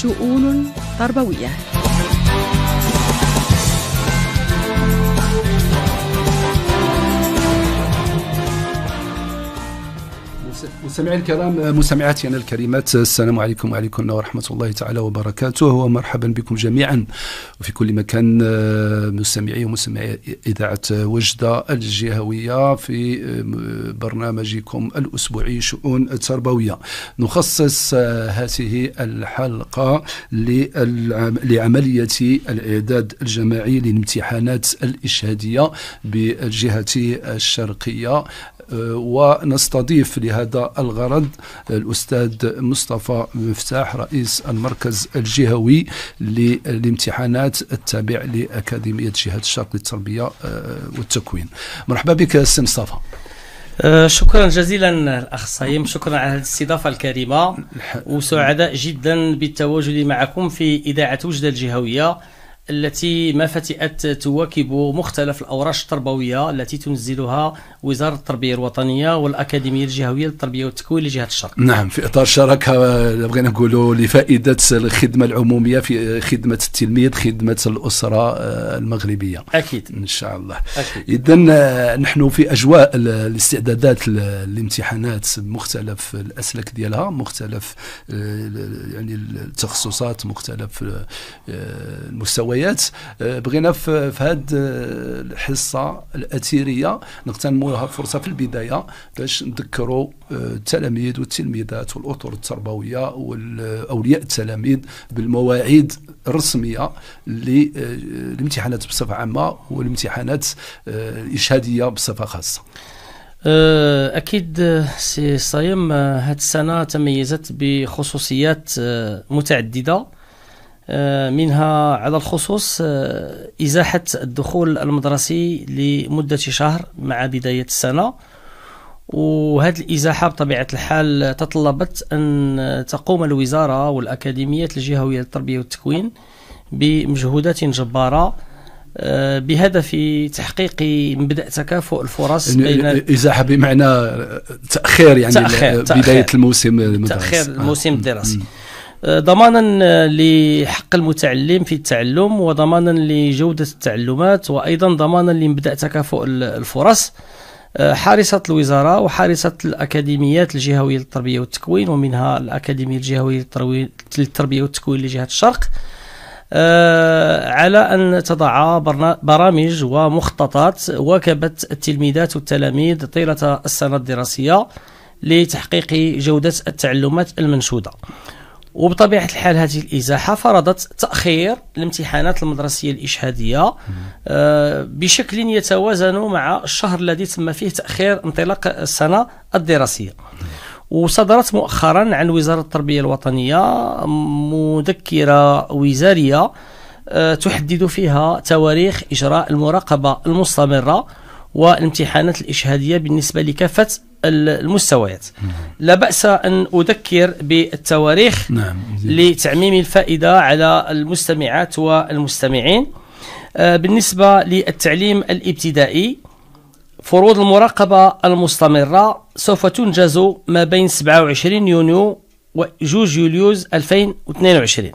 شؤون تربويه مستمعي الكرام مستمعاتنا الكريمات السلام عليكم وعليكم ورحمة الله تعالى وبركاته ومرحبا بكم جميعا وفي كل مكان مستمعي ومستمعي إذاعة وجدة الجهوية في برنامجكم الأسبوعي شؤون التربوية نخصص هذه الحلقة لعملية الإعداد الجماعي للامتحانات الإشهادية بالجهة الشرقية آه، ونستضيف لهذا الغرض الأستاذ مصطفى مفتاح رئيس المركز الجهوي للامتحانات التابع لأكاديمية جهة الشرق للتربية آه، والتكوين مرحبا بك سي مصطفى آه، شكرا جزيلا الاخ صايم شكرا على هذه الاستضافه الكريمه وسعداء جدا بالتواجد معكم في اذاعه وجده الجهويه التي ما فتئت تواكب مختلف الأوراش التربوية التي تنزلها وزارة التربية الوطنية والأكاديمية الجهوية للتربية والتكوين لجهة الشرق نعم في إطار شراكة بغينا نقولوا لفائدة الخدمة العمومية في خدمة التلميذ خدمة الأسرة آه، المغربية أكيد إن شاء الله إذا آه، نحن في أجواء الاستعدادات للامتحانات بمختلف الأسلك ديالها مختلف آه، يعني التخصصات مختلف المستويات المعطيات آه، بغينا في هذه آه، الحصه الاثيريه نغتنموها فرصه في البدايه باش نذكروا آه، التلاميذ والتلميذات والاطر التربويه واولياء التلاميذ بالمواعيد الرسميه للامتحانات بصفه عامه والامتحانات الاشهاديه بصفه خاصه أكيد سي صايم هذه السنة تميزت بخصوصيات متعددة آه، منها على الخصوص آه، إزاحة الدخول المدرسي لمدة شهر مع بداية السنة وهذه الإزاحة بطبيعة الحال تطلبت أن تقوم الوزارة والأكاديميات الجهوية للتربية والتكوين بمجهودات جبارة آه، بهدف تحقيق مبدا تكافؤ الفرص يعني بين ازاحه بمعنى تاخير يعني تأخير بدايه تأخير الموسم المدرسي تاخير الموسم الدراسي آه. ضمانا لحق المتعلم في التعلم وضمانا لجودة التعلمات وأيضا ضمانا لمبدأ تكافؤ الفرص آه، حارسة الوزارة وحارسة الأكاديميات الجهوية للتربية والتكوين ومنها الأكاديمية الجهوية للتربية والتكوين لجهة الشرق آه، على أن تضع برامج ومخططات وكبة التلميذات والتلاميذ طيلة السنة الدراسية لتحقيق جودة التعلمات المنشودة وبطبيعه الحال هذه الازاحه فرضت تاخير الامتحانات المدرسيه الاشهاديه آه، بشكل يتوازن مع الشهر الذي تم فيه تاخير انطلاق السنه الدراسيه وصدرت مؤخرا عن وزاره التربيه الوطنيه مذكره وزاريه آه، تحدد فيها تواريخ اجراء المراقبه المستمره والامتحانات الإشهادية بالنسبة لكافة المستويات لا بأس أن أذكر بالتواريخ نعم. لتعميم الفائدة على المستمعات والمستمعين آه، بالنسبة للتعليم الابتدائي فروض المراقبة المستمرة سوف تنجز ما بين 27 يونيو و 2 يوليوز 2022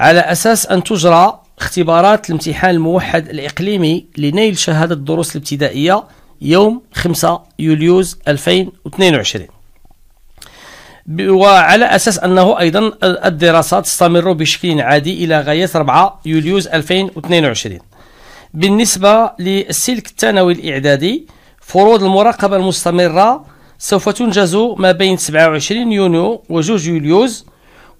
على أساس أن تجرى اختبارات الامتحان الموحد الإقليمي لنيل شهادة الدروس الابتدائية يوم 5 يوليوز 2022 وعلى أساس أنه أيضا الدراسات تستمر بشكل عادي إلى غاية 4 يوليوز 2022 بالنسبة للسلك الثانوي الإعدادي فروض المراقبة المستمرة سوف تنجز ما بين 27 يونيو و2 يوليوز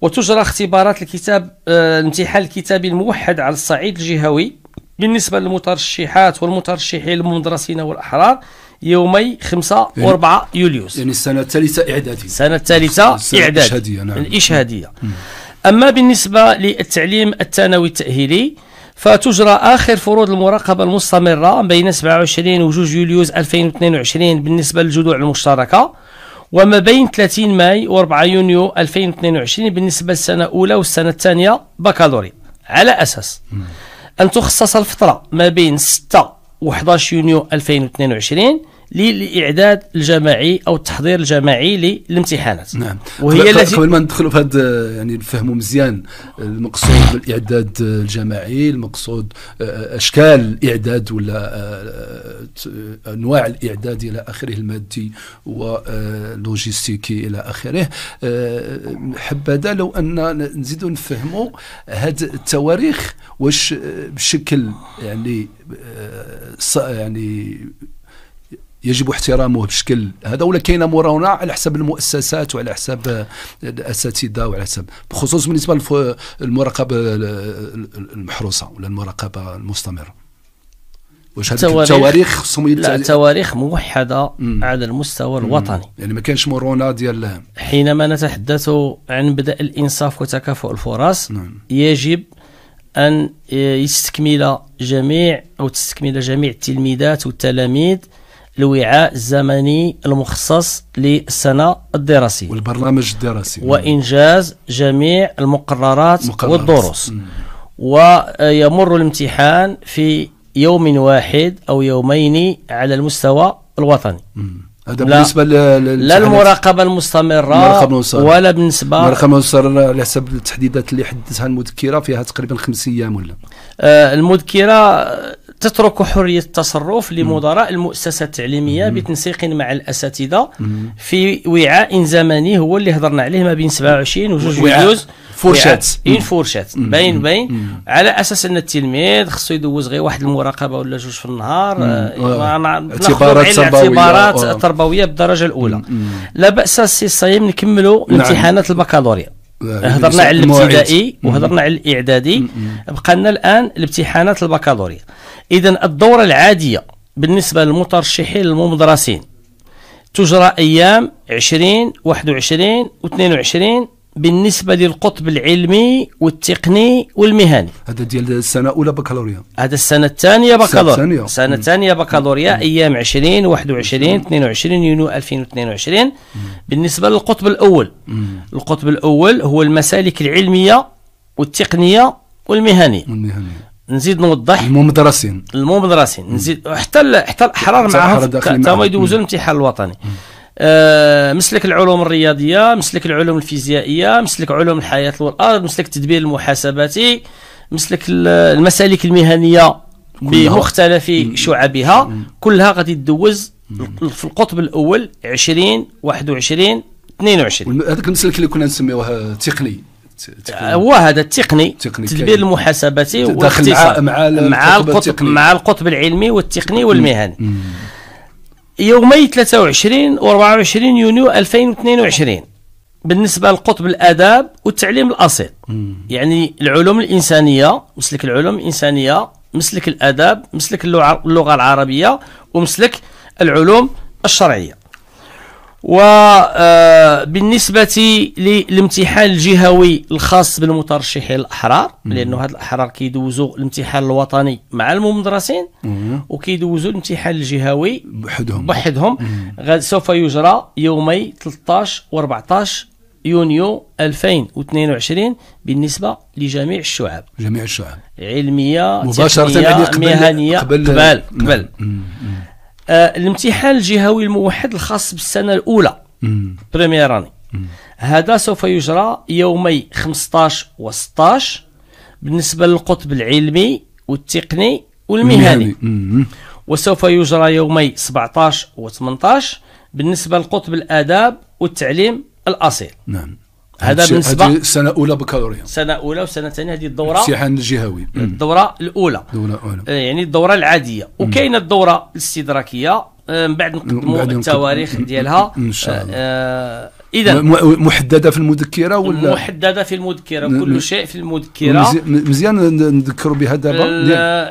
وتجرى اختبارات الكتاب آه، الامتحان الكتابي الموحد على الصعيد الجهوي بالنسبة للمترشحات والمترشحين المدرسين والأحرار يومي 5 و 4 يوليوز يعني السنة الثالثة إعدادي السنة الثالثة إعدادي الإشهادية نعم الإشهادية أما بالنسبة للتعليم الثانوي التأهيلي فتجرى آخر فروض المراقبة المستمرة بين 27 و 2 يوليوز 2022 بالنسبة للجذوع المشتركة وما بين 30 ماي و4 يونيو 2022 بالنسبة للسنة الأولى والسنة الثانية بكالوري على أساس أن تخصص الفترة ما بين 6 و 11 يونيو 2022 للاعداد الجماعي او التحضير الجماعي للامتحانات نعم وهي التي قبل ما ندخلوا في هذا يعني نفهموا مزيان المقصود بالاعداد الجماعي المقصود آه، اشكال الاعداد ولا آه، آه، انواع الاعداد الى اخره المادي واللوجيستيكي الى اخره حبذا لو ان نزيدوا نفهموا هذه التواريخ واش بشكل يعني يعني يجب احترامه بشكل هذا ولا كاينه مراونه على حساب المؤسسات وعلى حساب الاساتذه وعلى حساب بخصوص بالنسبه للمراقبه المحروسه ولا المراقبه المستمره واش التواريخ خصهم لا موحده مم. على المستوى الوطني يعني ما كانش مرونه ديال حينما نتحدث عن بدء الانصاف وتكافؤ الفرص مم. نعم. يجب ان يستكمل جميع او تستكمل جميع التلميذات والتلاميذ الوعاء الزمني المخصص للسنة الدراسية والبرنامج الدراسي وإنجاز جميع المقررات مقررات. والدروس مم. ويمر الامتحان في يوم واحد أو يومين على المستوى الوطني مم. هذا لا بالنسبه لا المراقبه المستمره المراقبه ولا بالنسبه المراقبه المستمره على حسب التحديدات اللي حدثها المذكره فيها تقريبا خمس ايام ولا آه المذكره تترك حرية التصرف لمدراء المؤسسة التعليمية بتنسيق مع الأساتذة في وعاء زمني هو اللي هضرنا عليه ما بين 27 و 2 جوز فورشات اون فورشات باين باين على اساس ان التلميذ خصو يدوز غير واحد المراقبه ولا جوج في النهار آه، آه، اعتبارات اعتبارات آه. تربويه بالدرجه الاولى لا باس السي صايم نكملوا نعم. امتحانات البكالوريا هضرنا على الابتدائي وهضرنا على الاعدادي بقى لنا الان الامتحانات البكالوريا اذا الدوره العاديه بالنسبه للمترشحين المدرسين تجرى ايام 20 21 و22 بالنسبه للقطب العلمي والتقني والمهني هذا ديال السنه الاولى بكالوريا هذا السنه الثانيه بكالوريا السنه الثانيه بكالوريا ايام 20 21 22 يونيو 2022 مم. بالنسبه للقطب الاول مم. القطب الاول هو المسالك العلميه والتقنيه والمهنيه والمهنيه نزيد نوضح الممدرسين الممدرسين نزيد حتى حتى الاحرار معاهم حتى ما يدوزوا الامتحان الوطني مم. آه، مسلك العلوم الرياضيه مسلك العلوم الفيزيائيه مسلك علوم الحياه والارض مسلك التدبير المحاسباتي مسلك المسالك المهنيه بمختلف شعبها كلها غادي تدوز في القطب الاول 20 21 22 هذاك المسلك اللي كنا نسميوه آه، تقني آه، هو هذا التقني التدبير المحاسباتي داخل مع مع القطب مع القطب العلمي والتقني والمهني يومي 23 و 24 يونيو 2022 بالنسبه لقطب الاداب والتعليم الاصيل يعني العلوم الانسانيه مسلك العلوم الانسانيه مسلك الاداب مسلك اللغه العربيه ومسلك العلوم الشرعيه وبالنسبة آه، للامتحان الجهوي الخاص بالمترشحين الأحرار لأنه هاد الأحرار كيدوزوا الامتحان الوطني مع الممدرسين وكيدوزوا الامتحان الجهوي بحدهم بحدهم سوف يجرى يومي 13 و 14 يونيو 2022 بالنسبه لجميع الشعب جميع الشعب علميه مباشره يعني مهنية قبل قبل قبل, قبل. آه، الامتحان الجهوي الموحد الخاص بالسنه الاولى بريمير اني هذا سوف يجرى يومي 15 و 16 بالنسبه للقطب العلمي والتقني والمهني وسوف يجرى يومي 17 و 18 بالنسبه لقطب الاداب والتعليم الاصيل نعم هذا بالنسبه سنه اولى بكالوريا سنه اولى وسنه ثانيه هذه الدوره الامتحان الجهوي الدوره الاولى الدوره الاولى آه، يعني الدوره العاديه وكاينه الدوره الاستدراكيه آه، من بعد نقدموا التواريخ ديالها ان شاء الله آه، اذا محدده في المذكره ولا محدده في المذكره كل شيء في المذكره مزيان نذكروا بها دابا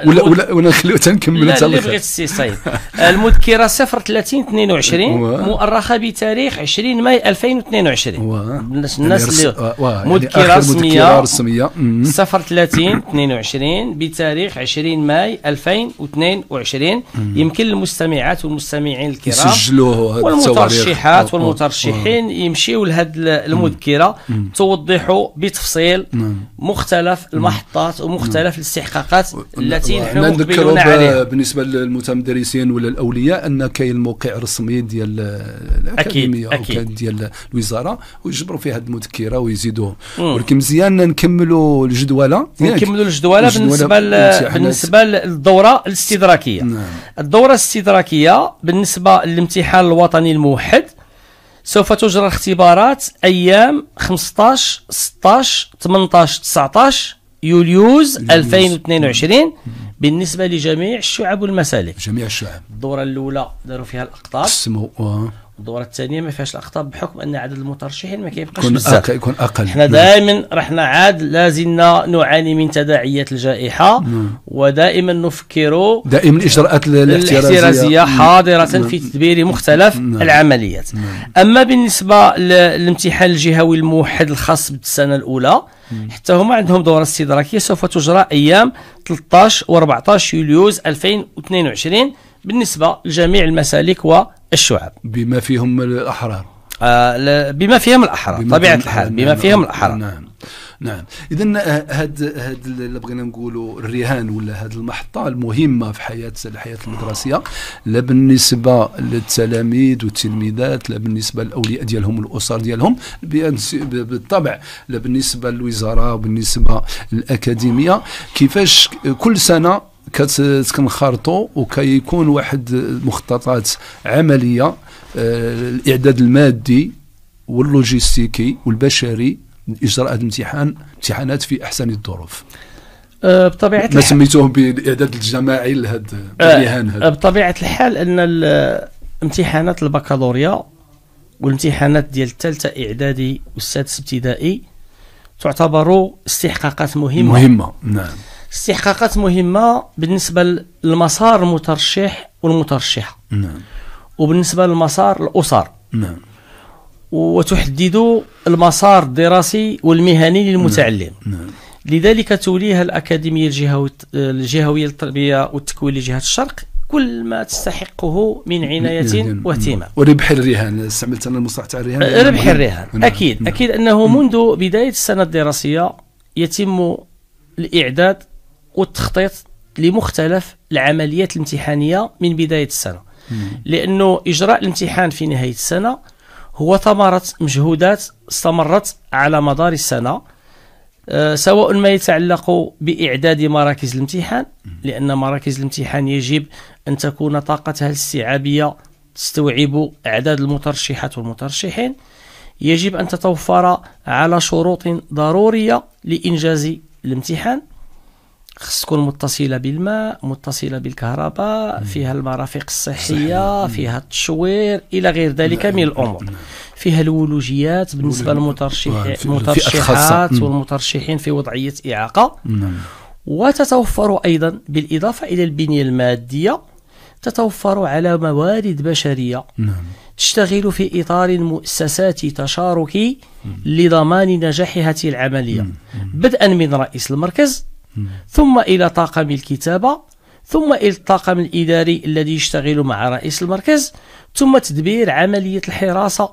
ولا ولا نخليو تنكمل انت اللي بغيت السي صايب المذكره 030 22 مؤرخه بتاريخ 20 ماي 2022 الناس الناس اللي مذكره رسميه رسميه 030 22 بتاريخ 20 ماي 2022 يمكن للمستمعات والمستمعين الكرام يسجلوه والمترشحات والمترشحين يمشيو لهذه المذكره توضحوا بتفصيل مختلف المحطات ومختلف الاستحقاقات التي نحن مقبلون عليها بالنسبه للمتمدرسين ولا الاولياء ان كاين موقع رسمي ديال الاكاديميه أكيد. او ديال الوزاره ويجبروا فيها هذه المذكره ويزيدوه ولكن مزيان نكملوا الجدوله نكملوا الجدوله بالنسبه بالنسبه للدوره الاستدراكيه نعم. الدوره الاستدراكيه بالنسبه للامتحان الوطني الموحد سوف تجرى اختبارات أيام 15 16 18 19 يوليوز 2022 بالنسبة لجميع الشعب والمسالك جميع الشعب الدورة الأولى داروا فيها الأقطار قسموا الدوره الثانيه ما فيهاش الاخطاء بحكم ان عدد المترشحين ما كيبقاش يكون بزاف يكون اقل حنا نعم. دائما رحنا عاد لازلنا نعاني من تداعيات الجائحه مم. نعم. ودائما نفكر دائما الاجراءات الاحترازيه نعم. حاضره مم. في تدبير مختلف مم. العمليات مم. اما بالنسبه للامتحان الجهوي الموحد الخاص بالسنه الاولى حتى هما عندهم دوره استدراكيه سوف تجرى ايام 13 و 14 يوليوز 2022 بالنسبه لجميع المسالك و الشعب بما فيهم الأحرار آه، بما فيهم الأحرار طبيعة الحال بما نعم. فيهم الأحرار نعم نعم اذا آه، هاد هاد اللي بغينا نقولوا الرهان ولا هاد المحطه المهمه في حياه الحياه المدرسيه لا بالنسبه للتلاميذ والتلميذات لا بالنسبه للاولياء ديالهم والاسر ديالهم بالطبع لا بالنسبه للوزاره وبالنسبه للاكاديميه كيفاش كل سنه كتنخرطوا وكيكون واحد مخططات عمليه آه، الاعداد المادي واللوجيستيكي والبشري لاجراء هذا الامتحان امتحانات في احسن الظروف أه، بطبيعه ما سميتوه بالاعداد الجماعي لهذا أه، الامتحان بطبيعه الحال ان امتحانات البكالوريا والامتحانات ديال الثالثه اعدادي والسادس ابتدائي تعتبر استحقاقات مهمه مهمه نعم استحقاقات مهمه بالنسبه للمسار المترشح والمترشحه نعم وبالنسبه للمسار الاسر نعم وتحدد المسار الدراسي والمهني للمتعلم نعم. نعم. لذلك توليها الأكاديمية الجهوية الجهوية للتربية والتكوين لجهة الشرق كل ما تستحقه من عناية نعم. واهتمام وربح الرهان استعملت أنا المصطلح تاع الرهان ربح نعم. الرهان أكيد أكيد أنه منذ بداية السنة الدراسية يتم الإعداد والتخطيط لمختلف العمليات الامتحانيه من بدايه السنه لانه اجراء الامتحان في نهايه السنه هو ثمره مجهودات استمرت على مدار السنه آه، سواء ما يتعلق باعداد مراكز الامتحان لان مراكز الامتحان يجب ان تكون طاقتها الاستيعابيه تستوعب اعداد المترشحات والمترشحين يجب ان تتوفر على شروط ضروريه لانجاز الامتحان خص تكون متصله بالماء متصله بالكهرباء فيها المرافق الصحيه فيها التشوير الى غير ذلك من الامور فيها الولوجيات بالنسبه للمترشحات آه، والمترشحين في وضعيه اعاقه نعم. وتتوفر ايضا بالاضافه الى البنيه الماديه تتوفر على موارد بشريه نعم. تشتغل في اطار مؤسسات تشاركي لضمان نجاحها العمليه بدءا من رئيس المركز ثم إلى طاقم الكتابة ثم إلى الطاقم الإداري الذي يشتغل مع رئيس المركز ثم تدبير عملية الحراسة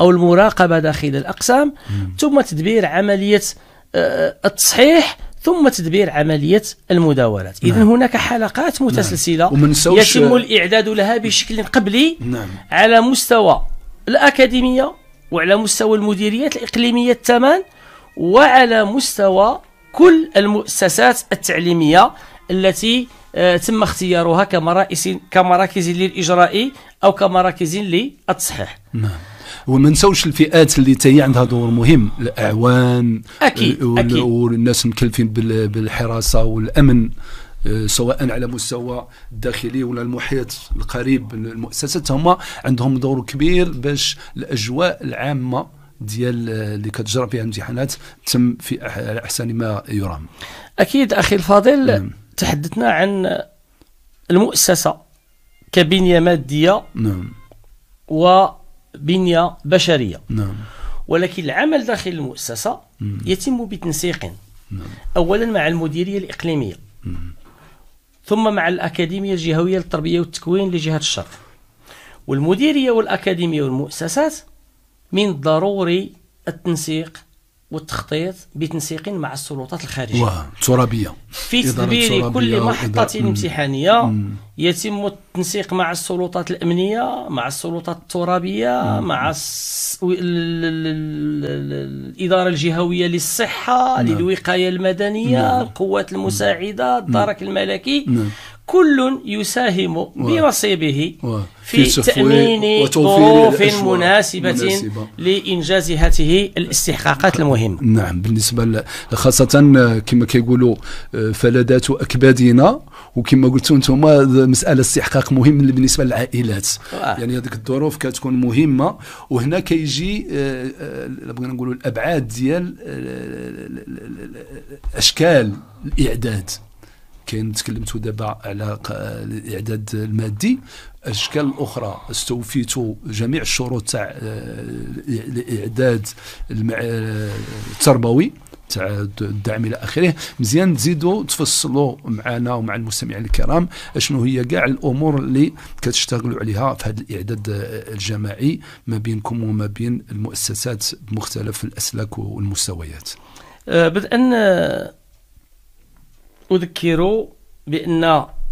أو المراقبة داخل الأقسام ثم تدبير عملية آه، آه، التصحيح ثم تدبير عمليه المداولات نعم. اذا هناك حلقات نعم. متسلسله نعم. يتم الاعداد لها بشكل قبلي نعم. على مستوى الاكاديميه وعلى مستوى المديريات الاقليميه الثمان وعلى مستوى كل المؤسسات التعليمية التي آه، تم اختيارها كمراكز كمراكز للإجراء أو كمراكز للتصحيح نعم وما نساوش الفئات اللي تاهي عندها دور مهم الاعوان اكيد اكيد والناس مكلفين بالحراسه والامن آه، سواء على مستوى الداخلي ولا المحيط القريب المؤسسات هما عندهم دور كبير باش الاجواء العامه ديال آه، اللي كتجرى فيها الامتحانات تم في احسن ما يرام اكيد اخي الفاضل مم. نعم. تحدثنا عن المؤسسه كبنيه ماديه نعم وبنيه بشريه نعم ولكن العمل داخل المؤسسه مم. يتم بتنسيق نعم. اولا مع المديريه الاقليميه مم. ثم مع الاكاديميه الجهويه للتربيه والتكوين لجهه الشرق والمديريه والاكاديميه والمؤسسات من الضروري التنسيق والتخطيط بتنسيق مع السلطات الخارجيه واه ترابيه في تدبير كل محطه امتحانيه يتم التنسيق مع السلطات الامنيه مع السلطات الترابيه مم. مع الس... ال... ال... ال... الاداره الجهويه للصحه مم. نعم. للوقايه المدنيه مم. نعم. القوات المساعده نعم. الدرك الملكي كل يساهم بنصيبه في, في تأمين ظروف مناسبة, مناسبة لإنجاز هذه الاستحقاقات المهمة نعم بالنسبة خاصة آه، كما كيقولوا آه، فلذات أكبادنا وكما قلتوا انتم مسألة استحقاق مهم بالنسبة للعائلات آه. يعني هذيك الظروف كتكون مهمة وهنا كيجي آه، بغينا نقولوا الأبعاد ديال الأشكال الإعداد كاين تكلمتوا دابا على الاعداد المادي اشكال الاخرى استوفيتوا جميع الشروط تاع آه، الاعداد آه، التربوي تاع الدعم الى اخره مزيان تزيدوا تفصلوا معنا ومع المستمعين الكرام اشنو هي كاع الامور اللي كتشتغلوا عليها في هذا الاعداد الجماعي ما بينكم وما بين المؤسسات بمختلف الاسلاك والمستويات آه، بدءا أذكر بأن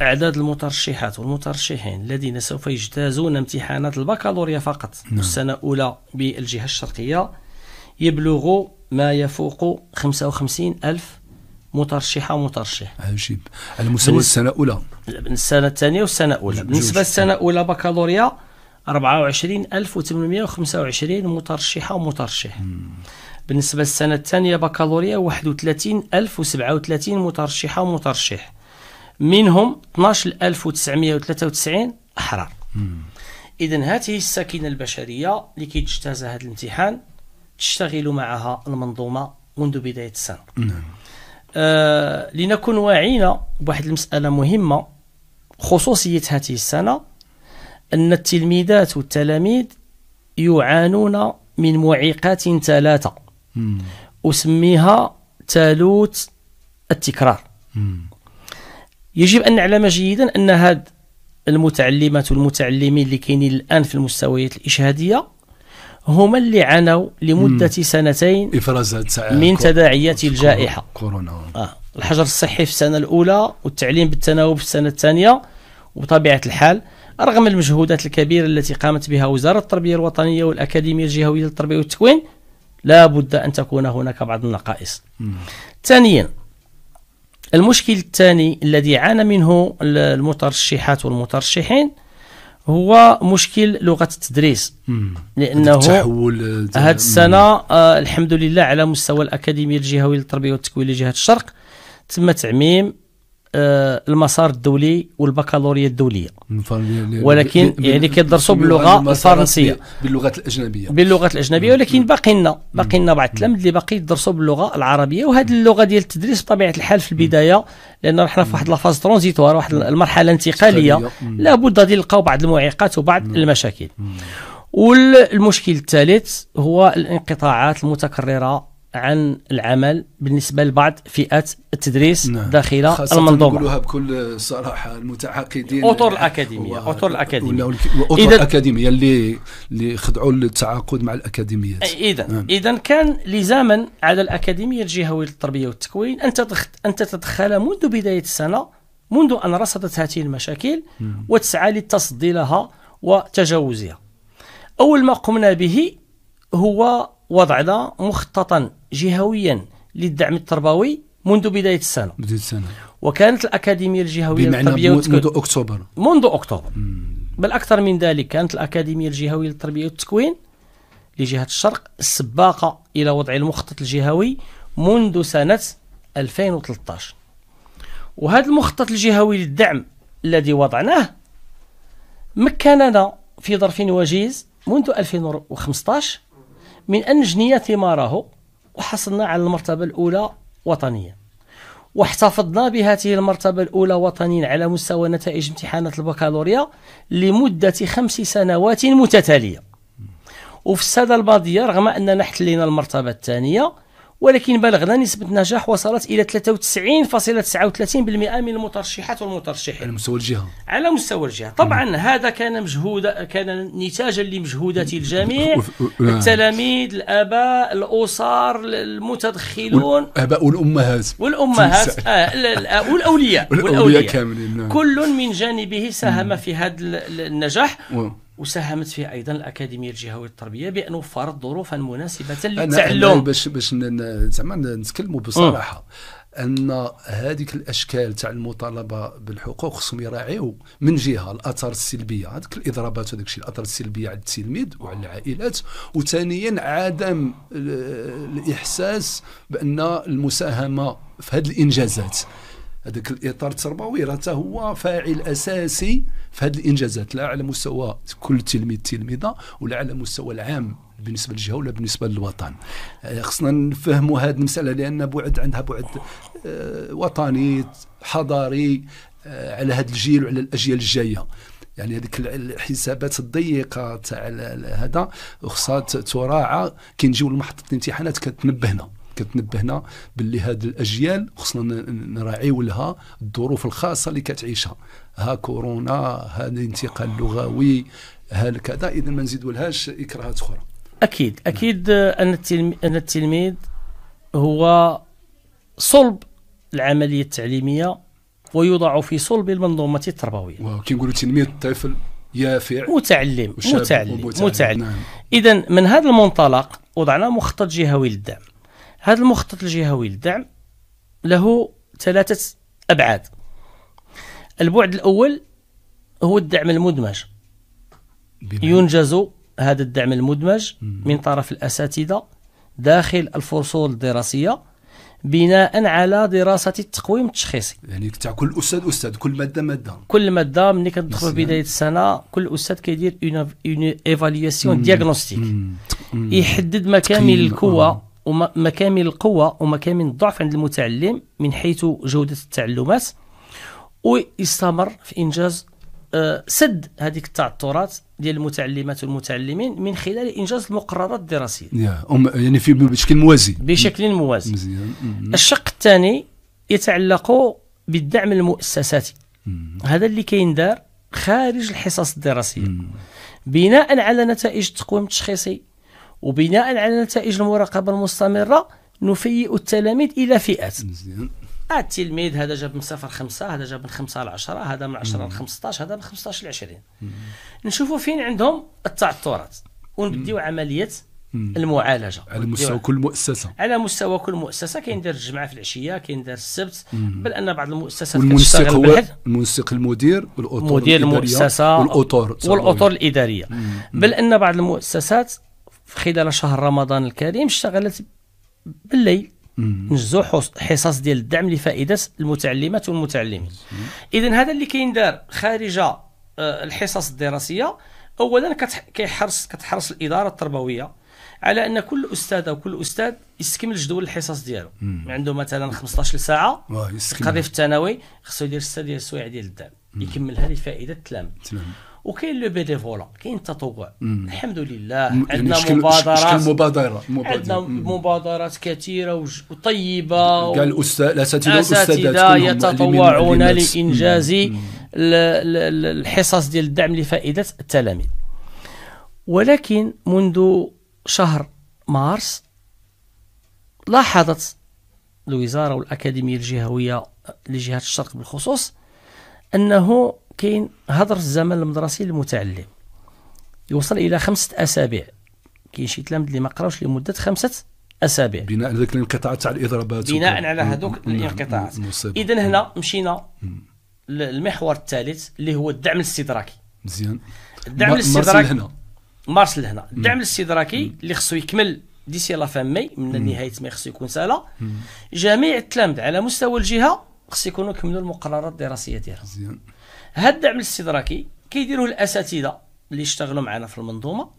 أعداد المترشحات والمترشحين الذين سوف يجتازون امتحانات البكالوريا فقط نعم. السنة الأولى بالجهة الشرقية يبلغ ما يفوق 55 ألف مترشحة ومترشح عجيب على مستوى السنة الأولى السنة الثانية والسنة الأولى بالنسبة للسنة الأولى بكالوريا 24825 مترشحة ومترشح بالنسبة للسنة الثانية بكالوريا 31037 مترشحة ومترشح منهم 12993 أحرار إذا هذه الساكنة البشرية اللي تجتاز هذا الامتحان تشتغل معها المنظومة منذ بداية السنة نعم. آه لنكون واعينا بواحد المسألة مهمة خصوصية هذه السنة أن التلميذات والتلاميذ يعانون من معيقات ثلاثة أسميها ثالوث التكرار يجب أن نعلم جيدا أن هاد المتعلمات والمتعلمين اللي كاينين الآن في المستويات الإشهادية هما اللي عانوا لمدة مم. سنتين إفرازات من تداعيات الجائحة كورونا آه. الحجر الصحي في السنة الأولى والتعليم بالتناوب في السنة الثانية وبطبيعة الحال رغم المجهودات الكبيرة التي قامت بها وزارة التربية الوطنية والأكاديمية الجهوية للتربية والتكوين لا بد أن تكون هناك بعض النقائص ثانيا المشكل الثاني الذي عانى منه المترشحات والمترشحين هو مشكل لغه التدريس لانه هذه السنه آه الحمد لله على مستوى الاكاديميه الجهويه للتربيه والتكوين لجهه الشرق تم تعميم آه، المسار الدولي والبكالوريا الدوليه ولكن يعني كيدرسوا باللغه الفرنسيه باللغات الاجنبيه باللغات الاجنبيه ولكن باقي لنا باقي لنا بعض التلاميذ اللي باقي يدرسوا باللغه العربيه وهذه اللغه ديال التدريس بطبيعه الحال في البدايه لان احنا في واحد لافاز ترونزيتوار واحد المرحله انتقاليه لابد غادي نلقاو بعض المعيقات وبعض المشاكل والمشكل الثالث هو الانقطاعات المتكرره عن العمل بالنسبه لبعض فئات التدريس نعم. داخل خاصة المنظومه نقولها بكل صراحه المتعاقدين اطر الاكاديميه اطر الاكاديميه اطر الاكاديميه اللي اللي خضعوا للتعاقد مع الاكاديميات اذا نعم. اذا كان لزاما على الاكاديميه الجهويه للتربيه والتكوين ان ان تتدخل منذ بدايه السنه منذ ان رصدت هذه المشاكل نعم. وتسعى للتصدي لها وتجاوزها اول ما قمنا به هو وضعنا مخططا جهويا للدعم التربوي منذ بدايه السنه بدايه السنه وكانت الاكاديميه الجهويه بمعنى للتربيه والتكوين منذ اكتوبر منذ اكتوبر مم. بل اكثر من ذلك كانت الاكاديميه الجهويه للتربيه والتكوين لجهه الشرق السباقه الى وضع المخطط الجهوي منذ سنه 2013 وهذا المخطط الجهوي للدعم الذي وضعناه مكننا في ظرف وجيز منذ 2015 من ان نجني ثماره وحصلنا على المرتبة الأولى وطنيا واحتفظنا بهذه المرتبة الأولى وطنيا على مستوى نتائج امتحانات البكالوريا لمدة خمس سنوات متتالية وفي السنة الماضية رغم أننا احتلينا المرتبة الثانية ولكن بلغنا نسبة نجاح وصلت إلى 93.39% من المترشحات والمترشحين على مستوى الجهة على مستوى الجهة طبعا مم. هذا كان مجهود كان نتاجا لمجهودات الجميع التلاميذ الآباء الأسر المتدخلون الآباء والأمهات والأمهات آه،, آه والأولياء والأولياء كاملين نعم. كل من جانبه ساهم في هذا النجاح وساهمت فيه ايضا الاكاديميه الجهويه للتربيه بانه فرض ظروفا مناسبه للتعلم باش باش زعما نتكلموا بصراحه م. ان هذيك الاشكال تاع المطالبه بالحقوق خصهم يراعيو من جهه الاثار السلبيه هذيك الاضرابات وهذاك الشيء الاثار السلبيه على التلميذ وعلى العائلات وثانيا عدم الاحساس بان المساهمه في هذه الانجازات هذاك الاطار التربوي راه حتى هو فاعل اساسي في هذه الانجازات لا على مستوى كل تلميذ تلميذه ولا على المستوى العام بالنسبه للجهه ولا بالنسبه للوطن آه، خصنا نفهموا هذه المساله لان بعد عندها بعد آه، وطني حضاري آه، على هذا الجيل وعلى الاجيال الجايه يعني هذيك الحسابات الضيقه تاع هذا خصها تراعى كي نجيو لمحطه الامتحانات كتنبهنا كتنبهنا باللي هذه الاجيال خصنا نراعيو لها الظروف الخاصه اللي كتعيشها ها كورونا ها الانتقال اللغوي ها كذا اذا ما نزيدولهاش اكراهات اخرى اكيد اكيد ان ان التلميذ هو صلب العمليه التعليميه ويوضع في صلب المنظومه التربويه نقولوا تلميذ الطفل يافع متعلم متعلم متعلم, متعلم. نعم. اذا من هذا المنطلق وضعنا مخطط جهوي للدعم هذا المخطط الجهوي للدعم له ثلاثة أبعاد البعد الأول هو الدعم المدمج ينجز هذا الدعم المدمج من طرف الأساتذة داخل الفصول الدراسية بناء على دراسة التقويم التشخيصي يعني تاع كل أستاذ أستاذ كل مادة مادة كل مادة ملي كتدخل في بداية السنة كل أستاذ كيدير اون ايفالياسيون دياغنوستيك يحدد مكامن الكوة ومكامن القوة ومكامن الضعف عند المتعلم من حيث جودة التعلمات ويستمر في إنجاز آه، سد هذيك التعثرات ديال المتعلمات والمتعلمين من خلال انجاز المقررات الدراسيه يعني في بشكل موازي بشكل موازي مزيان. الشق الثاني يتعلق بالدعم المؤسساتي مم. هذا اللي كيندار خارج الحصص الدراسيه مم. بناء على نتائج التقويم التشخيصي وبناء على نتائج المراقبه المستمره نفيئ التلاميذ الى فئات التلميذ هذا جاب من صفر خمسة هذا جاب من خمسة ل 10 هذا من 10 ل 15 هذا من 15 ل 20 نشوفوا فين عندهم التعثرات ونبديو عمليه المعالجه على مستوى كل مؤسسه على مستوى كل مؤسسه كيندير الجمعه في العشيه كيندير السبت بل ان بعض المؤسسات كتشتغل هو المنسق المدير والاطر مدير المؤسسه والاطر والاطر الاداريه بل ان بعض المؤسسات خلال شهر رمضان الكريم اشتغلت بالليل نجزو حصص ديال الدعم لفائده المتعلمات والمتعلمين اذا هذا اللي كيندار خارج آه، الحصص الدراسيه اولا كيحرص كتحرص الاداره التربويه على ان كل استاذه وكل استاذ يستكمل جدول الحصص ديالو يعني عنده مثلا 15 ساعه قري في الثانوي خصو يدير 6 ديال السوايع ديال الدعم يكملها لفائده التلاميذ وكاين لو بيديفولا كاين التطوع الحمد لله عندنا يعني شكل مبادرات شكل مبادره عندنا مبادرات كثيره وطيبه كاع الاستاذ الاساتذه يتطوعون لانجاز الحصص ديال الدعم لفائده التلاميذ ولكن منذ شهر مارس لاحظت الوزاره والاكاديميه الجهويه لجهه الشرق بالخصوص انه كاين هدر الزمن المدرسي للمتعلم يوصل الى خمسه اسابيع كاين شي تلامذ اللي ما قراوش لمده خمسه اسابيع بناء على ذاك الانقطاع تاع الاضرابات بناء على هذوك الانقطاعات اذا هنا مشينا للمحور الثالث اللي هو الدعم الاستدراكي مزيان الدعم الاستدراكي هنا مارس لهنا الدعم الاستدراكي اللي خصو يكمل ديسي لا فان مي من نهايه ما خصو يكون سالا جميع التلامد على مستوى الجهه خص يكونوا كملوا المقررات الدراسيه ديالهم مزيان هذا الدعم الاستدراكي كيديروه الاساتذه اللي اشتغلوا معنا في المنظومه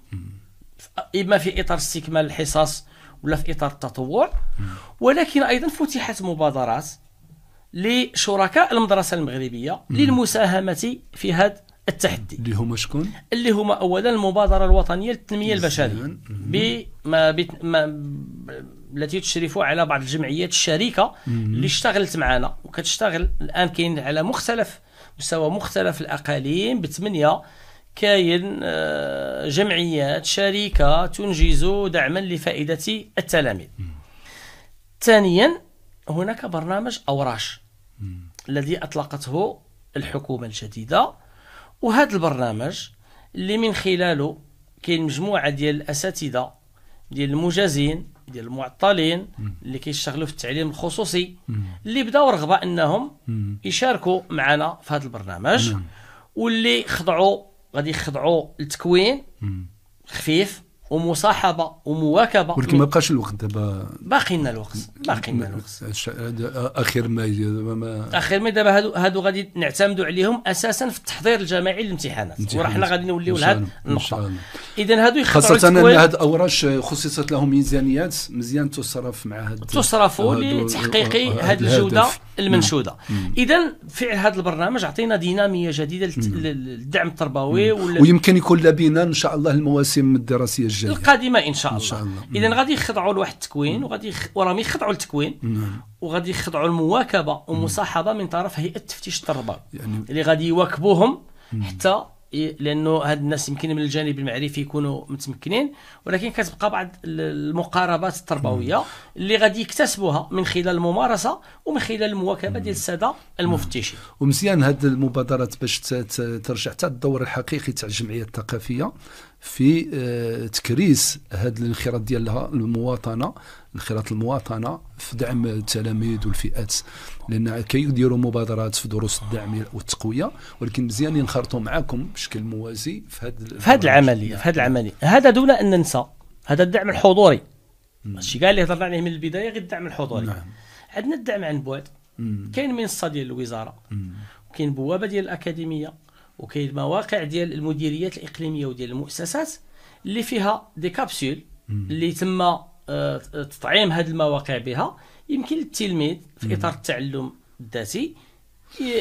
اما في اطار استكمال الحصص ولا في اطار التطوع ولكن ايضا فتحت مبادرات لشركاء المدرسه المغربيه للمساهمه في هذا التحدي اللي هما شكون؟ اللي هما اولا المبادره الوطنيه للتنميه البشريه التي تشرف على بعض الجمعيات الشريكه اللي اشتغلت معنا وكتشتغل الان كاين على مختلف مستوى مختلف الاقاليم بثمانيه كاين آه، جمعيات شركه تنجز دعما لفائده التلاميذ ثانيا هناك برنامج اوراش الذي اطلقته الحكومه الجديده وهذا البرنامج اللي من خلاله كاين مجموعه ديال الاساتذه ديال المجازين ديال المعطلين اللي كيشتغلوا في التعليم الخصوصي اللي بداو رغبه انهم يشاركوا معنا في هذا البرنامج نعم. واللي خضعوا غادي يخضعوا لتكوين خفيف ومصاحبه ومواكبه ولكن ما بقاش الوقت دابا باقي لنا الوقت باقي لنا الوقت اخر ما ما اخر ما دابا هادو هادو غادي نعتمدوا عليهم اساسا في التحضير الجماعي للامتحانات وراح حنا غادي نوليو لهاد النقطه اذا هادو خاصه ان هاد الاوراش خصصت لهم ميزانيات مزيان تصرف مع هاد تصرف لتحقيق هاد الجوده نعم. المنشوده نعم. اذا فعل هذا البرنامج عطينا ديناميه جديده نعم. للدعم التربوي ويمكن يكون لبينا ان شاء الله المواسم الدراسيه الجديده الجايه القادمه ان شاء الله, إن شاء الله. اذا نعم. غادي يخضعوا لواحد التكوين نعم. وغادي يخ... وراهم يخضعوا للتكوين نعم. وغادي يخضعوا المواكبه ومصاحبه من طرف هيئه تفتيش التربه يعني... اللي غادي يواكبوهم حتى لانه هاد الناس يمكن من الجانب المعرفي يكونوا متمكنين ولكن كتبقى بعض المقاربات التربويه اللي غادي يكتسبوها من خلال الممارسه ومن خلال المواكبه ديال الساده المفتشين ومزيان هاد المبادرات باش ترجع حتى الدور الحقيقي تاع الجمعيه الثقافيه في آه، تكريس هذا الانخراط ديالها المواطنه انخراط المواطنه في دعم التلاميذ والفئات لان كيديروا مبادرات في دروس الدعم والتقويه ولكن مزيان ينخرطوا معكم بشكل موازي في هذه في هذه العمليه في هذه العمليه هذا دون ان ننسى هذا الدعم الحضوري ماشي كاع اللي هضرنا عليه من البدايه غير الدعم الحضوري نعم. عندنا الدعم عن بعد كاين منصه ديال الوزاره وكاين بوابه ديال الاكاديميه وكاين المواقع ديال المديريات الاقليميه وديال المؤسسات اللي فيها دي كابسول اللي تم آه، تطعيم هذه المواقع بها يمكن للتلميذ في اطار التعلم الذاتي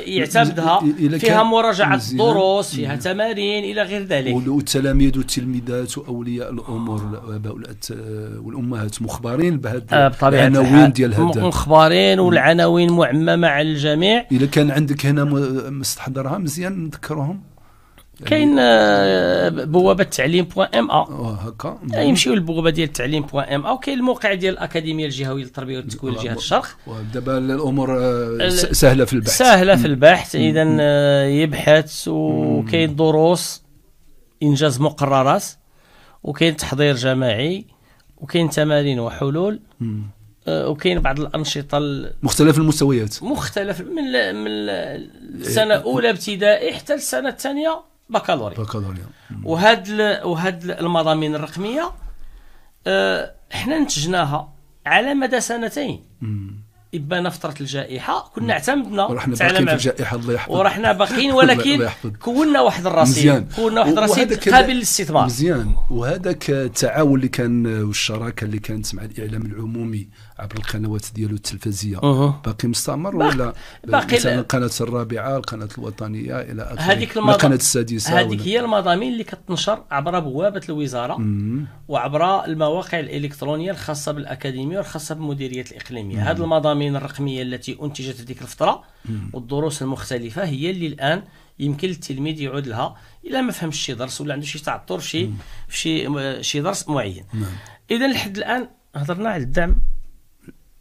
يعتمدها فيها مراجعه الدروس فيها تمارين الى غير ذلك والتلاميذ والتلميذات واولياء الامور الاباء والامهات مخبرين بهذا آه، العناوين ديال هذا مخبرين والعناوين معممه على الجميع اذا كان عندك هنا مستحضرها مزيان نذكرهم كاين آه، بوابه تعليم بوان ام ا هكا آه، يمشيو للبوابه ديال التعليم بوان ام ا وكاين الموقع ديال الاكاديميه الجهويه للتربيه والتكوين لجهه الشرق دابا الامور آه، سهله في البحث سهله في البحث اذا يبحث وكاين دروس انجاز مقررات وكاين تحضير جماعي وكاين تمارين وحلول وكاين بعض الانشطه مختلف المستويات مختلف من من إيه. السنه الاولى ابتدائي حتى السنه الثانيه بكالوريا بكالوريا وهاد ال... وهاد المضامين الرقميه احنا آه، نتجناها على مدى سنتين ابان فتره الجائحه كنا اعتمدنا ورحنا باقيين في الجائحه الله يحفظ ورحنا باقيين ولكن كونا واحد الرصيد كونا واحد الرصيد قابل للاستثمار مزيان وهذاك التعاون اللي كان والشراكه اللي كانت مع الاعلام العمومي عبر القنوات ديالو التلفزيه أوه. باقي مستمر ولا باقي مثلا القناه الرابعه القناه الوطنيه الى اخره هذيك القناه السادسه هذيك هي المضامين اللي كتنشر عبر بوابه الوزاره مم. وعبر المواقع الالكترونيه الخاصه بالاكاديميه والخاصه بمديريه الاقليميه هذه المضامين الرقميه التي انتجت في ديك الفتره مم. والدروس المختلفه هي اللي الان يمكن للتلميذ يعود لها الا ما فهمش شي درس ولا عنده شي تعطر في شي في شي شي درس معين نعم. اذا لحد الان هضرنا على الدعم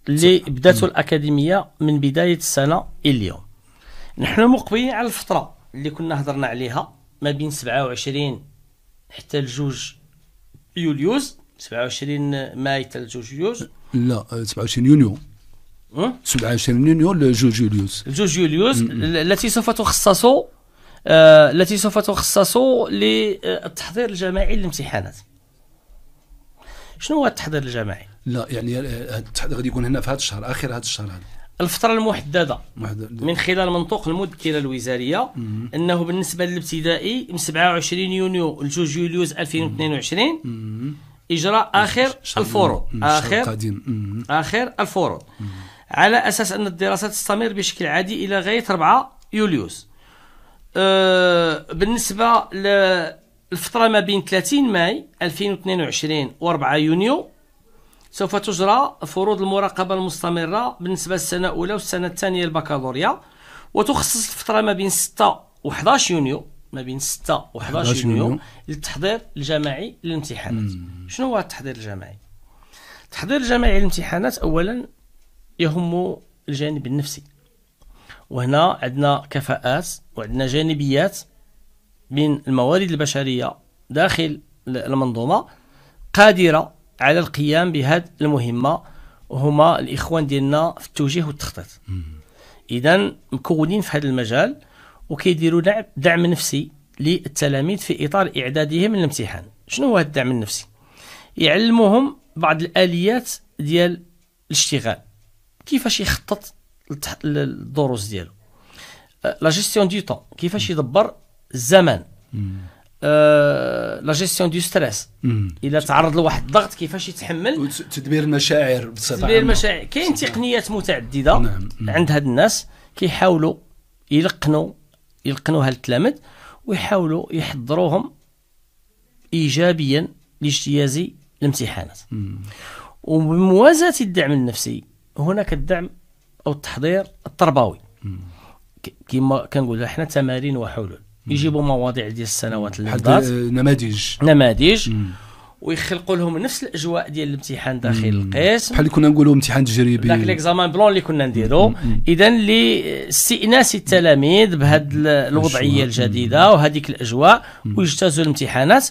اللي بداتو الاكاديميه من بدايه السنه الى اليوم نحن مقبلين على الفتره اللي كنا هضرنا عليها ما بين 27 حتى لجوج يوليوز 27 ماي حتى لجوج يوليوز لا 27 يونيو 27 يونيو لجوج يوليوز لجوج يوليوز التي سوف تخصص آه، التي سوف تخصص للتحضير الجماعي للامتحانات شنو هو التحضير الجماعي لا يعني آه، غادي يكون هنا في هذا الشهر اخر هذا الشهر هذا الفتره المحدده محدد. من خلال منطوق المذكره الوزاريه مم. انه بالنسبه للابتدائي من 27 يونيو ل 2 يوليوز 2022 مم. اجراء اخر الفروض اخر مم. اخر الفروض على اساس ان الدراسه تستمر بشكل عادي الى غايه 4 يوليوز أه بالنسبه للفتره ما بين 30 ماي 2022 و 4 يونيو سوف تجرى فروض المراقبة المستمرة بالنسبة للسنة الأولى والسنة الثانية البكالوريا وتخصص الفترة ما بين 6 و 11 يونيو ما بين 6 و 11 يونيو للتحضير الجماعي للامتحانات شنو هو التحضير الجماعي التحضير الجماعي للامتحانات اولا يهم الجانب النفسي وهنا عندنا كفاءات وعندنا جانبيات من الموارد البشريه داخل المنظومه قادره على القيام بهذه المهمه هما الاخوان ديالنا في التوجيه والتخطيط اذا مكونين في هذا المجال وكيديروا دعم نفسي للتلاميذ في اطار اعدادهم للامتحان شنو هو الدعم النفسي يعلموهم بعض الاليات ديال الاشتغال كيفاش يخطط للدروس ديالو أه، لا جيستيون دي طون كيفاش يدبر الزمن لا جيستيون دو ستريس الا تعرض لواحد الضغط كيفاش يتحمل تدبير المشاعر بصفه تدبير المشاعر كاين تقنيات متعدده نعم. عند هاد الناس كيحاولوا يلقنوا يلقنوها للتلامذ ويحاولوا يحضروهم ايجابيا لاجتياز الامتحانات وبموازاه الدعم النفسي هناك الدعم او التحضير التربوي كما كنقول حنا تمارين وحلول يجيبوا مواضيع ديال السنوات اللي مضات نماذج نماذج ويخلقوا لهم نفس الاجواء ديال الامتحان داخل القسم بحال اللي كنا نقولوا امتحان تجريبي داك ليكزامان بلون اللي كنا نديرو اذا لاستئناس التلاميذ بهذه الوضعيه الجديده وهذيك الاجواء ويجتازوا الامتحانات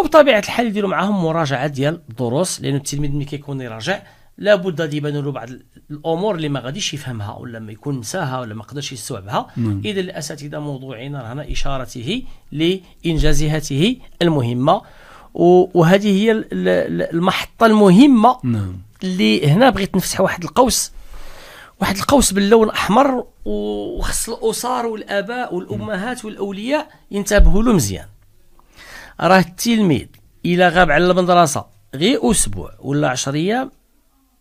وبطبيعه الحال يديروا معاهم مراجعه ديال الدروس لان التلميذ ملي كيكون يراجع لابد ديما نديروا بعض الامور اللي ما غاديش يفهمها ولا ما يكون نساها ولا ما قدرش يستوعبها نعم. اذا الاساتذه موضوعين رهنا اشارته هاته المهمه وهذه هي المحطه المهمه نعم. اللي هنا بغيت نفتح واحد القوس واحد القوس باللون احمر وخص الاسر والاباء والامهات والاولياء ينتبهوا له مزيان راه التلميذ الى غاب على المدرسه غير اسبوع ولا 10 ايام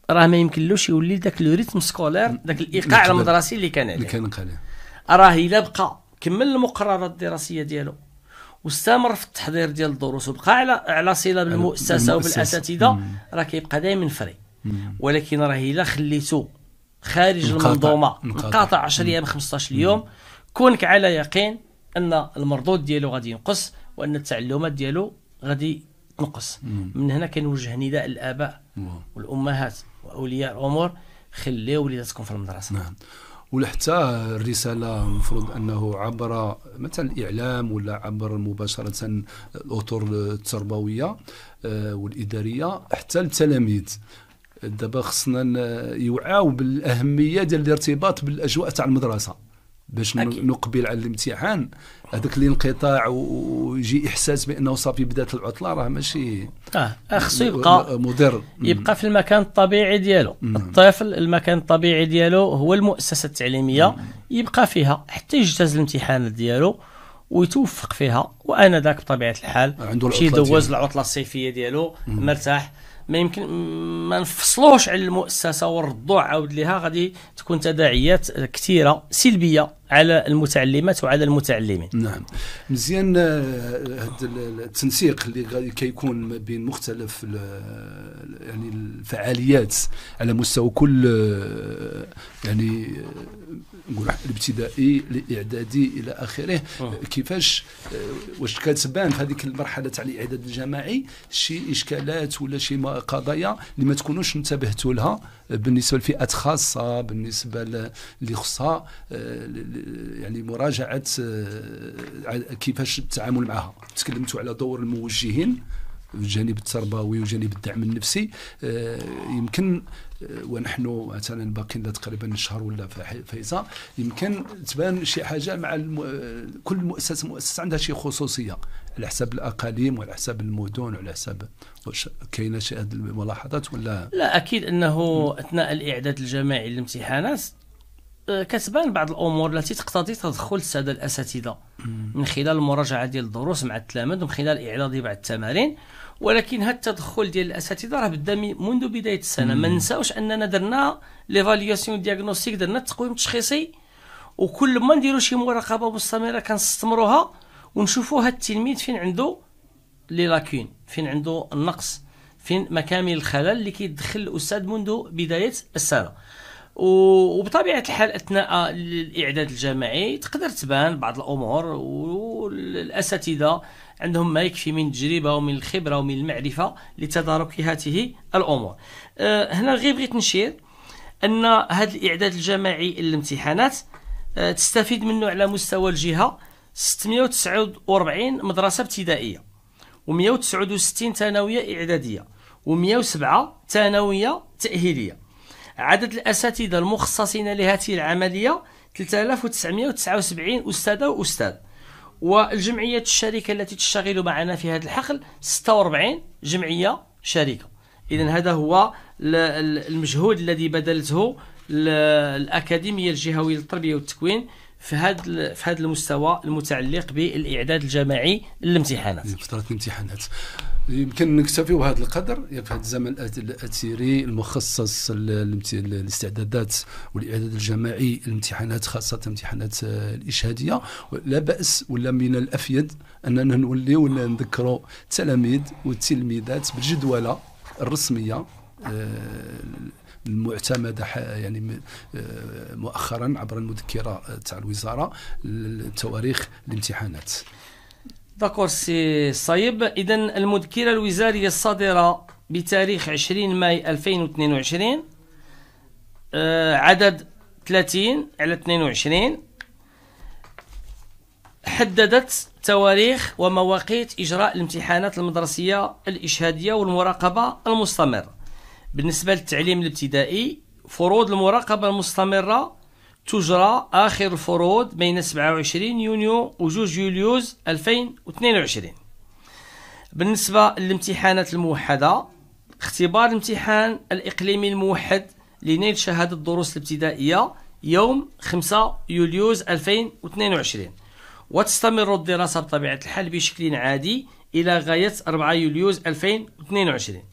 راه ما يمكنلوش يولي داك لو ريتم سكولير داك الايقاع المدرسي اللي كان عليه اللي كان عليه راه الا بقى كمل المقررات الدراسيه ديالو واستمر في التحضير ديال الدروس وبقى على على صله بالمؤسسه وبالاساتذه راه كيبقى دائما فري ولكن راه الا خليته خارج مقاطع. المنظومه قاطع 10 ايام 15 يوم كونك على يقين ان المردود ديالو غادي ينقص وان التعلمات ديالو غادي تنقص من هنا كنوجه نداء الاباء والامهات اولياء الامور خليو وليداتكم في المدرسه نعم ولحتى الرساله المفروض انه عبر مثلا الاعلام ولا عبر مباشره الاطر التربويه آه، والاداريه حتى التلاميذ دابا خصنا يوعاو بالاهميه ديال الارتباط بالاجواء تاع المدرسه باش أكيد. نقبل على الامتحان هذاك الانقطاع ويجي احساس بانه صافي بدات العطله راه ماشي اه, آه، خصو يبقى مضر يبقى في المكان الطبيعي ديالو مم. الطفل المكان الطبيعي ديالو هو المؤسسه التعليميه مم. يبقى فيها حتى يجتاز الامتحانات ديالو ويتوفق فيها وانا ذاك بطبيعه الحال مشي يدوز العطله الصيفيه ديالو مم. مرتاح ما يمكن ما نفصلوش على المؤسسه والرضوع عاود ليها غادي تكون تداعيات كثيره سلبيه على المتعلمات وعلى المتعلمين نعم مزيان هذا آه، التنسيق اللي غادي كيكون ما بين مختلف يعني الفعاليات على مستوى كل آه، يعني آه، نقول الابتدائي الاعدادي الى اخره كيفاش واش كتبان في هذيك المرحله تاع الاعداد الجماعي شي اشكالات ولا شي قضايا اللي ما تكونوش انتبهتوا لها بالنسبه لفئات خاصه بالنسبه اللي خصها آه، يعني مراجعه آه، كيفاش التعامل معها تكلمتوا على دور الموجهين الجانب التربوي وجانب الدعم النفسي آه، يمكن آه، ونحن مثلا باقينا تقريبا شهر ولا فايزه يمكن تبان شي حاجه مع الم... آه، كل مؤسسه مؤسسه عندها شي خصوصيه على حساب الاقاليم وعلى حساب المدن وعلى حساب كاينه شي هذه الملاحظات ولا لا اكيد انه اثناء الاعداد الجماعي للامتحانات كتبان بعض الامور التي تقتضي تدخل الساده الاساتذه من خلال المراجعه ديال الدروس مع التلامذ ومن خلال اعداد بعض التمارين ولكن هذا التدخل ديال الاساتذه راه بدا منذ بدايه السنه ما ننساوش اننا درنا ليفالياسيون دياغنوستيك درنا التقويم التشخيصي وكل ما نديرو شي مراقبه مستمره كنستمروها ونشوفوا هاد التلميذ فين عنده لي لاكين فين عنده النقص فين مكامن الخلل اللي كيدخل الاستاذ منذ بدايه السنه وبطبيعه الحال اثناء الاعداد الجماعي تقدر تبان بعض الامور والاساتذه عندهم ما يكفي من تجربه ومن الخبره ومن المعرفه لتدارك هذه الامور أه هنا غير بغيت نشير ان هذا الاعداد الجماعي للامتحانات أه تستفيد منه على مستوى الجهه 649 مدرسه ابتدائيه و169 ثانويه اعداديه و107 ثانويه تاهيليه عدد الاساتذه المخصصين لهذه العمليه 3979 استاذه واستاذ والجمعية الشركة التي تشتغل معنا في هذا الحقل 46 جمعية شركة إذا هذا هو المجهود الذي بذلته الأكاديمية الجهوية للتربية والتكوين في هذا في هذا المستوى المتعلق بالاعداد الجماعي للامتحانات فتره الامتحانات يمكن نكتفي بهذا القدر في هذا الزمن الاثيري المخصص للاستعدادات والاعداد الجماعي الامتحانات خاصه امتحانات الاشهاديه لا باس ولا من الافيد اننا ولا نذكروا التلاميذ والتلميذات بالجدوله الرسميه آه، المعتمده يعني آه، مؤخرا عبر المذكره آه، تاع الوزاره التواريخ الامتحانات داكور سي صايب اذا المذكره الوزاريه الصادره بتاريخ 20 ماي 2022 آه، عدد 30 على 22 حددت تواريخ ومواقيت إجراء الامتحانات المدرسية الإشهادية والمراقبة المستمرة بالنسبة للتعليم الابتدائي فروض المراقبة المستمرة تجرى آخر الفروض بين 27 يونيو و 2 يوليوز 2022 بالنسبة للامتحانات الموحدة اختبار الامتحان الإقليمي الموحد لنيل شهادة الدروس الابتدائية يوم 5 يوليوز 2022 وتستمر الدراسة بطبيعة الحال بشكل عادي إلى غاية 4 يوليوز 2022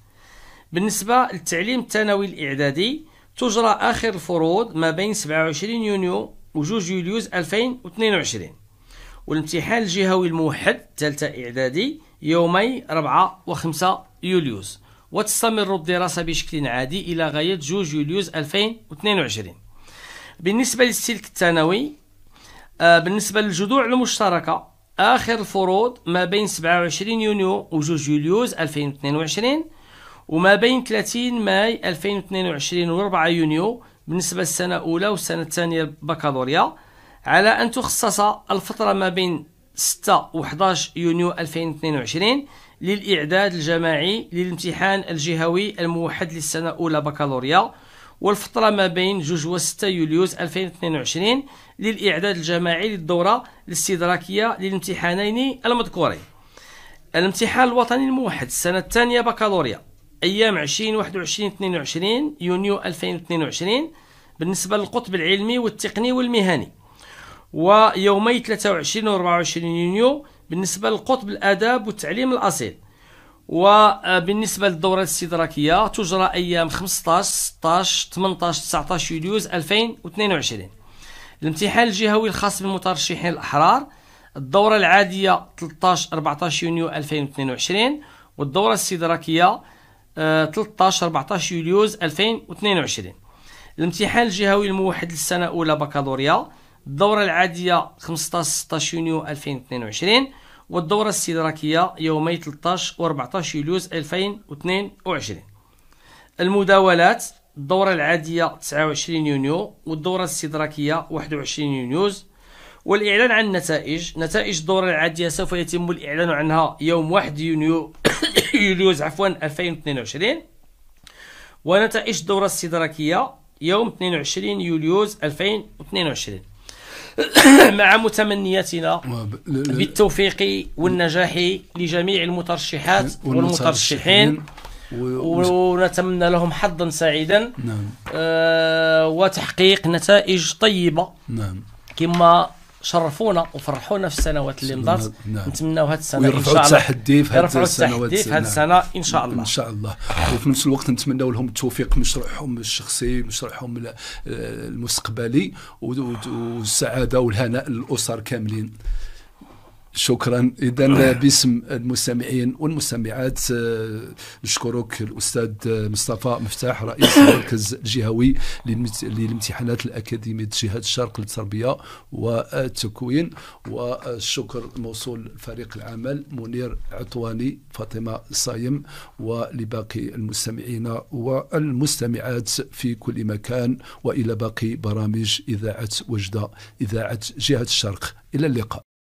بالنسبة للتعليم الثانوي الإعدادي تجرى آخر الفروض ما بين 27 يونيو و 2 يوليوز 2022 والامتحان الجهوي الموحد ثالثة إعدادي يومي 4 و 5 يوليوز وتستمر الدراسة بشكل عادي إلى غاية 2 يوليوز 2022 بالنسبة للسلك الثانوي آه، بالنسبة للجذوع المشتركة آخر الفروض ما بين 27 يونيو و 2 يوليوز 2022 وما بين 30 ماي 2022 و 4 يونيو بالنسبة للسنة الأولى والسنة الثانية البكالوريا على أن تخصص الفترة ما بين 6 و 11 يونيو 2022 للإعداد الجماعي للامتحان الجهوي الموحد للسنة الأولى بكالوريا والفترة ما بين 2 و 6 يوليوز 2022 للإعداد الجماعي للدورة الاستدراكية للامتحانين المذكورين الامتحان الوطني الموحد السنة الثانية بكالوريا ايام 20 21 22 يونيو 2022 بالنسبه للقطب العلمي والتقني والمهني ويومي 23 و 24 يونيو بالنسبه للقطب الاداب والتعليم الاصيل وبالنسبه للدوره الاستدراكيه تجرى ايام 15 16 18 19 يوليوز 2022 الامتحان الجهوي الخاص بالمترشحين الاحرار الدوره العاديه 13 14 يونيو 2022 والدوره الاستدراكيه 13 14 يوليوز 2022 الامتحان الجهوي الموحد للسنه الاولى بكالوريا الدوره العاديه 15 16 يونيو 2022 والدوره الاستدراكيه يومي 13 و 14 يوليوز 2022 المداولات الدوره العاديه 29 يونيو والدوره الاستدراكيه 21 يونيوز والاعلان عن النتائج نتائج الدوره العاديه سوف يتم الاعلان عنها يوم 1 يونيو يوليوز عفوا 2022 ونتائج الدورة الاستدراكية يوم 22 يوليوز 2022 مع متمنياتنا بالتوفيق والنجاح لجميع المترشحات والمترشحين ونتمنى لهم حظا سعيدا نعم. آه وتحقيق نتائج طيبه نعم. كما شرفونا وفرحونا في السنوات اللي مضات نعم. نتمناو هذه السنه ان شاء الله التحدي في هذه السنوات في هذه نعم. السنه ان شاء الله ان شاء الله وفي نفس الوقت نتمناو لهم التوفيق مشروعهم الشخصي مشروعهم آه، المستقبلي والسعاده والهناء للاسر كاملين شكرا اذا باسم المستمعين والمستمعات آه، نشكرك الاستاذ مصطفى مفتاح رئيس المركز الجهوي للامتحانات الاكاديميه جهه الشرق للتربيه والتكوين والشكر موصول لفريق العمل منير عطواني فاطمه صايم ولباقي المستمعين والمستمعات في كل مكان والى باقي برامج اذاعه وجده اذاعه جهه الشرق الى اللقاء